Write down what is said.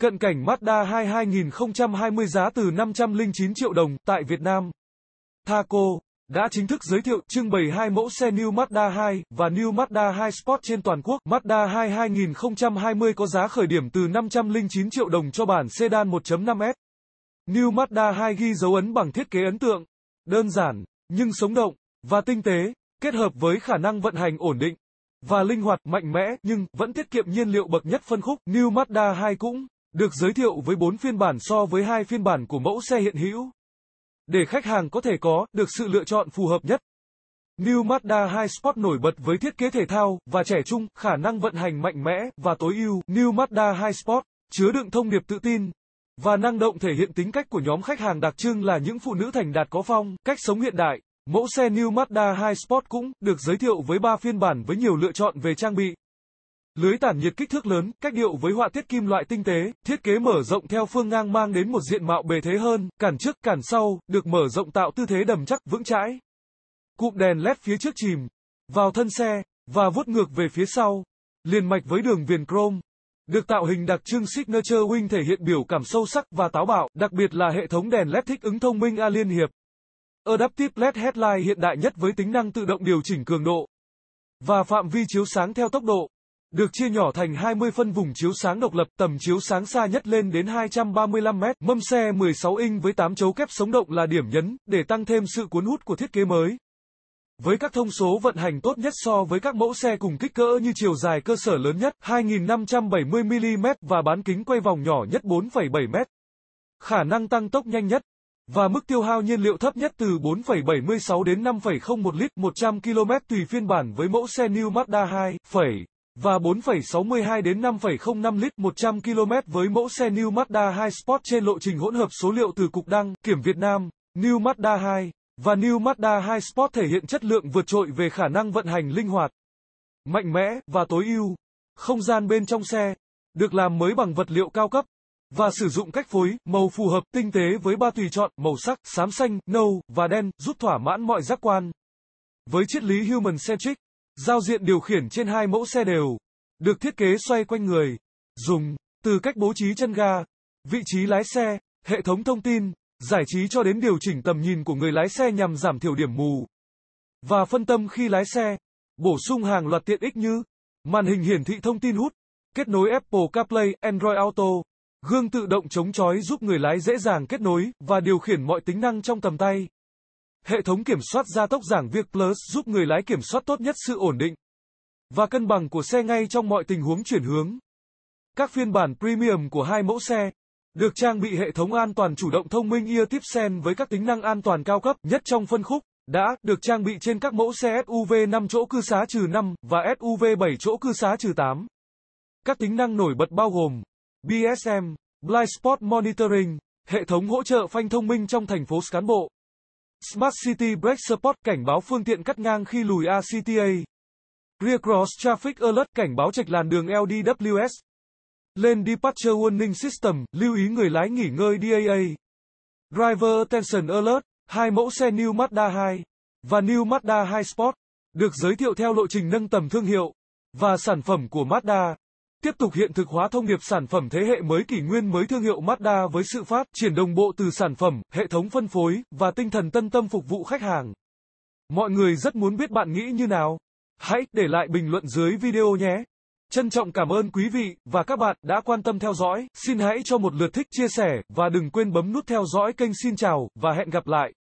Cận cảnh Mazda 2 2020 giá từ 509 triệu đồng tại Việt Nam. Thaco đã chính thức giới thiệu trưng bày hai mẫu xe New Mazda 2 và New Mazda 2 Sport trên toàn quốc. Mazda 2 2020 có giá khởi điểm từ 509 triệu đồng cho bản sedan 1.5S. New Mazda 2 ghi dấu ấn bằng thiết kế ấn tượng, đơn giản nhưng sống động và tinh tế, kết hợp với khả năng vận hành ổn định và linh hoạt mạnh mẽ nhưng vẫn tiết kiệm nhiên liệu bậc nhất phân khúc. New Mazda 2 cũng được giới thiệu với 4 phiên bản so với hai phiên bản của mẫu xe hiện hữu. Để khách hàng có thể có được sự lựa chọn phù hợp nhất. New Mazda 2 Sport nổi bật với thiết kế thể thao và trẻ trung, khả năng vận hành mạnh mẽ và tối ưu. New Mazda 2 Sport chứa đựng thông điệp tự tin và năng động thể hiện tính cách của nhóm khách hàng đặc trưng là những phụ nữ thành đạt có phong, cách sống hiện đại. Mẫu xe New Mazda 2 Sport cũng được giới thiệu với 3 phiên bản với nhiều lựa chọn về trang bị, Lưới tản nhiệt kích thước lớn, cách điệu với họa tiết kim loại tinh tế, thiết kế mở rộng theo phương ngang mang đến một diện mạo bề thế hơn, cản trước, cản sau, được mở rộng tạo tư thế đầm chắc, vững chãi. Cụm đèn led phía trước chìm, vào thân xe, và vuốt ngược về phía sau, liền mạch với đường viền chrome. Được tạo hình đặc trưng Signature Wing thể hiện biểu cảm sâu sắc và táo bạo, đặc biệt là hệ thống đèn LED thích ứng thông minh A Liên Hiệp. Adaptive LED Headlight hiện đại nhất với tính năng tự động điều chỉnh cường độ và phạm vi chiếu sáng theo tốc độ được chia nhỏ thành 20 phân vùng chiếu sáng độc lập, tầm chiếu sáng xa nhất lên đến 235 mét, mâm xe 16 inch với 8 chấu kép sống động là điểm nhấn, để tăng thêm sự cuốn hút của thiết kế mới. Với các thông số vận hành tốt nhất so với các mẫu xe cùng kích cỡ như chiều dài cơ sở lớn nhất 2570mm và bán kính quay vòng nhỏ nhất 4,7m, khả năng tăng tốc nhanh nhất, và mức tiêu hao nhiên liệu thấp nhất từ 4,76 đến 5,01 lít 100 km tùy phiên bản với mẫu xe New Mazda 2, và 4,62 đến 5,05 lít 100 km với mẫu xe New Mazda 2 Sport trên lộ trình hỗn hợp số liệu từ Cục Đăng, Kiểm Việt Nam, New Mazda 2 và New Mazda 2 Sport thể hiện chất lượng vượt trội về khả năng vận hành linh hoạt, mạnh mẽ và tối ưu. Không gian bên trong xe được làm mới bằng vật liệu cao cấp và sử dụng cách phối màu phù hợp tinh tế với ba tùy chọn màu sắc xám xanh, nâu và đen, giúp thỏa mãn mọi giác quan. Với triết lý human centric Giao diện điều khiển trên hai mẫu xe đều được thiết kế xoay quanh người, dùng từ cách bố trí chân ga, vị trí lái xe, hệ thống thông tin, giải trí cho đến điều chỉnh tầm nhìn của người lái xe nhằm giảm thiểu điểm mù và phân tâm khi lái xe, bổ sung hàng loạt tiện ích như màn hình hiển thị thông tin hút, kết nối Apple CarPlay, Android Auto, gương tự động chống chói giúp người lái dễ dàng kết nối và điều khiển mọi tính năng trong tầm tay hệ thống kiểm soát gia tốc giảng việc Plus giúp người lái kiểm soát tốt nhất sự ổn định và cân bằng của xe ngay trong mọi tình huống chuyển hướng. Các phiên bản premium của hai mẫu xe được trang bị hệ thống an toàn chủ động thông minh EarTipsen với các tính năng an toàn cao cấp nhất trong phân khúc đã được trang bị trên các mẫu xe SUV 5 chỗ cư xá trừ 5 và SUV 7 chỗ cư xá trừ 8. Các tính năng nổi bật bao gồm BSM, Blind Spot Monitoring, hệ thống hỗ trợ phanh thông minh trong thành phố cán bộ, Smart City Brake Support cảnh báo phương tiện cắt ngang khi lùi ACTA. Rear Cross Traffic Alert cảnh báo trạch làn đường LDWS. Lane Departure Warning System, lưu ý người lái nghỉ ngơi DAA. Driver Attention Alert, hai mẫu xe New Mazda 2 và New Mazda 2 Sport được giới thiệu theo lộ trình nâng tầm thương hiệu và sản phẩm của Mazda. Tiếp tục hiện thực hóa thông điệp sản phẩm thế hệ mới kỷ nguyên mới thương hiệu Mazda với sự phát triển đồng bộ từ sản phẩm, hệ thống phân phối và tinh thần tân tâm phục vụ khách hàng. Mọi người rất muốn biết bạn nghĩ như nào. Hãy để lại bình luận dưới video nhé. Trân trọng cảm ơn quý vị và các bạn đã quan tâm theo dõi. Xin hãy cho một lượt thích, chia sẻ và đừng quên bấm nút theo dõi kênh. Xin chào và hẹn gặp lại.